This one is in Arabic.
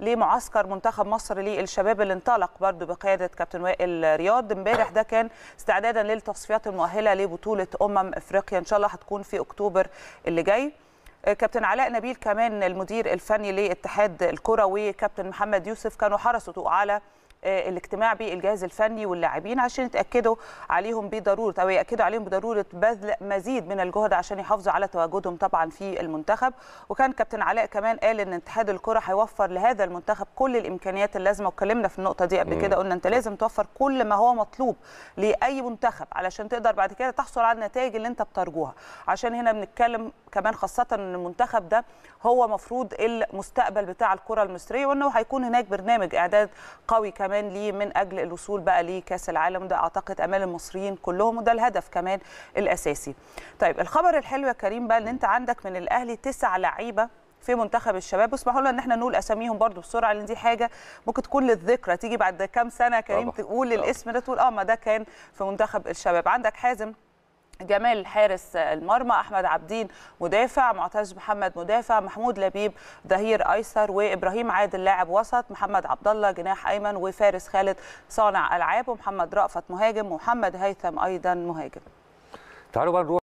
لمعسكر منتخب مصر للشباب اللي انطلق برضو بقياده كابتن وائل رياض امبارح ده كان استعدادا للتصفيات المؤهله لبطوله امم افريقيا ان شاء الله هتكون في اكتوبر اللي جاي آه، كابتن علاء نبيل كمان المدير الفني لاتحاد الكروي كابتن محمد يوسف كانوا حرصوا على آه، الاجتماع بالجهاز الفني واللاعبين عشان يتاكدوا عليهم بضروره او ياكدوا عليهم بضروره بذل مزيد من الجهد عشان يحافظوا على تواجدهم طبعا في المنتخب وكان كابتن علاء كمان قال ان اتحاد الكره هيوفر لهذا المنتخب كل الامكانيات اللازمه واتكلمنا في النقطه دي قبل كده قلنا انت لازم توفر كل ما هو مطلوب لاي منتخب علشان تقدر بعد كده تحصل على النتائج اللي انت بترجوها عشان هنا بنتكلم كمان خاصه ان المنتخب ده هو مفروض المستقبل بتاع الكره المصريه وانه هيكون هناك برنامج اعداد قوي كمان كمان ليه من اجل الوصول بقى لكاس العالم ده اعتقد امال المصريين كلهم وده الهدف كمان الاساسي طيب الخبر الحلو يا كريم بقى ان انت عندك من الاهلي تسع لعيبه في منتخب الشباب واسمحوا لنا ان احنا نقول اساميهم برضو بسرعه لان دي حاجه ممكن تكون للذكرى تيجي بعد كام سنه كريم تقول الاسم ده تقول اه ما ده كان في منتخب الشباب عندك حازم جمال حارس المرمى احمد عبدين مدافع معتز محمد مدافع محمود لبيب ظهير ايسر وابراهيم عادل لاعب وسط محمد عبد الله جناح ايمن وفارس خالد صانع العاب ومحمد رأفت مهاجم ومحمد هيثم ايضا مهاجم تعالوا بقى نروح